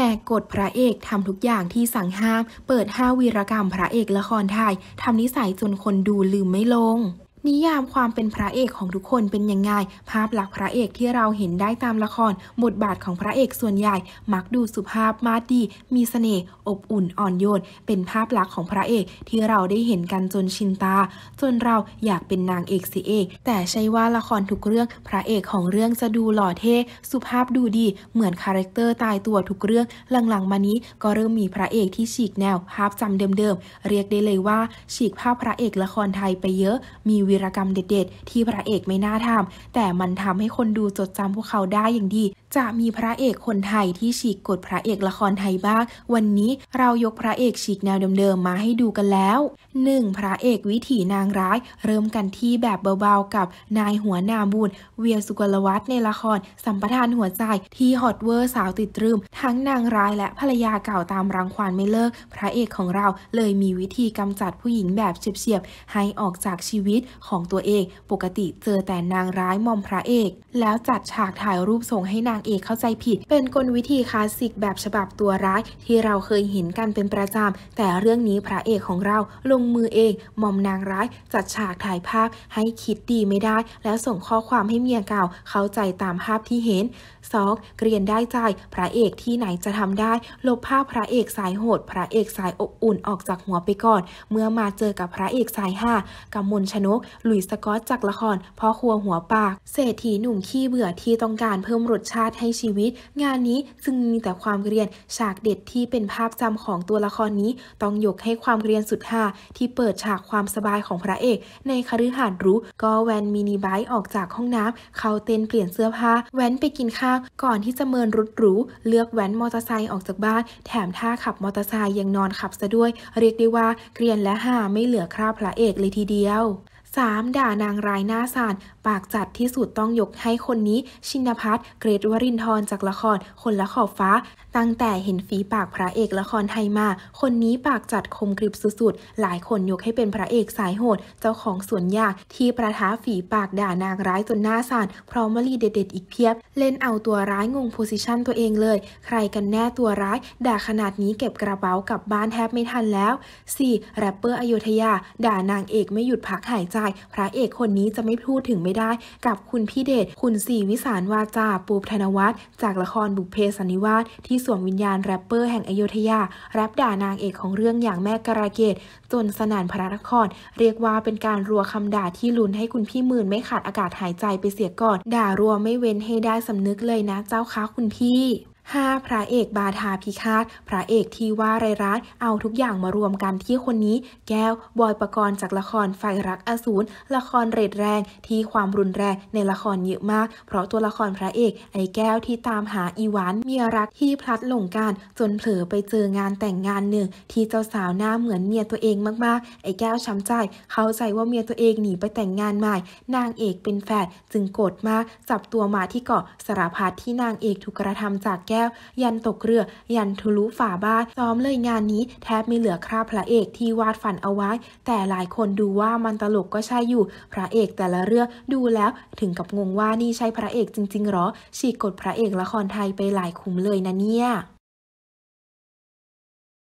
หกกดพระเอกทำทุกอย่างที่สั่งห้าม เปิดห้าวีรกรรมพระเอกละครไทย ทำนิสัยจนคนดูลืมไม่ลงนิยามความเป็นพระเอกของทุกคนเป็นยังไง ภาพลักษณ์พระเอกที่เราเห็นได้ตามละคร บทบาทของพระเอกส่วนใหญ่ มักดูสุภาพมาดี มีสเสน่ห์อบอุ่นอ่อนโยน เป็นภาพลักษณ์ของพระเอกที่เราได้เห็นกันจนชินตา จนเราอยากเป็นนางเอกสิเอก แต่ใช่ว่าละครทุกเรื่อง พระเอกของเรื่องจะดูหล่อเท่ สุภาพดูดี เหมือนคาแรคเตอร์ตายตัวทุกเรื่อง หลังๆมานี้ก็เริ่มมีพระเอกที่ฉีกแนวภาพจำเดิมๆ เรียกได้เลยว่า ฉีกภาพพระเอกละครไทยไปเยอะ มีวีรกรรมเด็ดๆ ที่พระเอกไม่น่าทำ แต่มันทำให้คนดูจดจำพวกเขาได้อย่างดีจะมีพระเอกคนไทยที่ฉีกกฎพระเอกละครไทยบ้าง วันนี้เรายกพระเอกฉีกแนวเดิมๆมาให้ดูกันแล้ว 1. พระเอกวิถีนางร้ายเริ่มกันที่แบบเบาๆกับนายหัวนาบุญเวียสุกลวัฒน์ในละคร สัมปทานหัวใจที่ฮอตเวอร์สาวติดตรึม ทั้งนางร้ายและภรรยาเก่าตามรังควานไม่เลิก พระเอกของเราเลยมีวิธีกำจัดผู้หญิงแบบเฉียบๆให้ออกจากชีวิตของตัวเอง ปกติเจอแต่นางร้ายมอมพระเอกแล้วจัดฉากถ่ายรูปส่งให้นางางเอกเข้าใจผิดเป็นกลวิธีคลาสสิกแบบฉบับตัวร้าย ที่เราเคยเห็นกันเป็นประจำ แต่เรื่องนี้พระเอกของเราลงมือเองมอมนางร้าย จัดฉากถ่ายภาพให้คิดดีไม่ได้ แล้วส่งข้อความให้เมียเก่าเข้าใจตามภาพที่เห็นซอกเกรียนได้ใจพระเอกที่ไหนจะทำได้ ลบภาพพระเอกสายโหด พระเอกสายอบอุ่นออกจากหัวไปก่อน เมื่อมาเจอกับพระเอกสายห้ากำมลชนกหลุยสกอตจากละครพ่อครัวหัวปาก เศรษฐีหนุ่มขี้เบื่อที่ต้องการเพิ่มรสชาติติให้ชีวิต งานนี้จึงมีแต่ความเรียนฉากเด็ดที่เป็นภาพจำของตัวละครนี้ ต้องยกให้ความเรียนสุดห่าที่เปิดฉากความสบายของพระเอก ในคฤหาสน์รู้ก็แวนมินิบายออกจากห้องน้ำ เข้าเต้นเปลี่ยนเสื้อผ้า แวนไปกินข้าวก่อนที่จะเมินรุดหรูเลือกแวนมอเตอร์ไซค์ออกจากบ้าน แถมท่าขับมอเตอร์ไซค์ยังนอนขับซะด้วย เรียกได้ว่าเรียนและห่าไม่เหลือคราบพระเอกเลยทีเดียว 3. ด่านางร้ายหน้าสาสปากจัดที่สุดต้องยกให้คนนี้ ชินพัฒน์เกรดวรินทร์จากละคร คนละขอบฟ้า ตั้งแต่เห็นฝีปากพระเอกละครไทยมา คนนี้ปากจัดคมกริบสุดๆหลายคนยกให้เป็นพระเอกสายโหด เจ้าของสวนยาก ที่ประท้าฝีปากด่านางร้ายจนหน้าสาสพร้อมวลีเด็ดๆ อีกเพียบ เล่นเอาตัวร้ายงงโพสิชันตัวเองเลย ใครกันแน่ตัวร้าย ด่าขนาดนี้เก็บกระเป๋ากลับบ้านแทบไม่ทันแล้ว 4. แรปเปอร์อยุธยาด่านางเอกไม่หยุดพักหายใจพระเอกคนนี้จะไม่พูดถึงไม่ได้กับคุณพี่เดช คุณสีวิสารวาจา ปูธนวัฒน์จากละครบุพเพสันนิวาสที่สวมวิญญาณแรปเปอร์แห่งอโยธยา แรปด่านางเอกของเรื่องอย่างแม่กระเกตจนสนานพระนครเรียกว่าเป็นการรัวคำด่าที่ลุ้นให้คุณพี่หมื่นไม่ขาดอากาศหายใจไปเสียก่อน ด่ารัวไม่เว้นให้ได้สำนึกเลยนะ เจ้าค้าคุณพี่าพระเอกบาทา พิฆาต พระเอกที่ว่าไรร้ายเอาทุกอย่างมารวมกันที่คนนี้ แก้วบอยประกรณ์จากละครไฟรักอสูร ละครเรดแรงที่ความรุนแรงในละครเยอะมาก เพราะตัวละครพระเอกไอ้แก้วที่ตามหาอีวานเมียรักที่พลัดหลงการจนเผลอไปเจองานแต่งงานหนึ่ง ที่เจ้าสาวหน้าเหมือนเมียตัวเองมาก ๆ ไอ้แก้วช้ำใจ เข้าใจว่าเมียตัวเองหนีไปแต่งงานใหม่ นางเอกเป็นแฟดจึงโกรธมากจับตัวมาที่เกาะสารพัดที่นางเอกถูกกระทำจากแก้วก้วยันตกเรือยันทะลุฝาบ้านซ้อมเลยงานนี้ แทบไม่เหลือคราบพระเอกที่วาดฝันเอาไว้ แต่หลายคนดูว่ามันตลกก็ใช่อยู่ พระเอกแต่ละเรื่องดูแล้วถึงกับงงว่านี่ใช่พระเอกจริงๆหรอฉีกกดพระเอกละครไทยไปหลายคุ้มเลยนะเนี่ย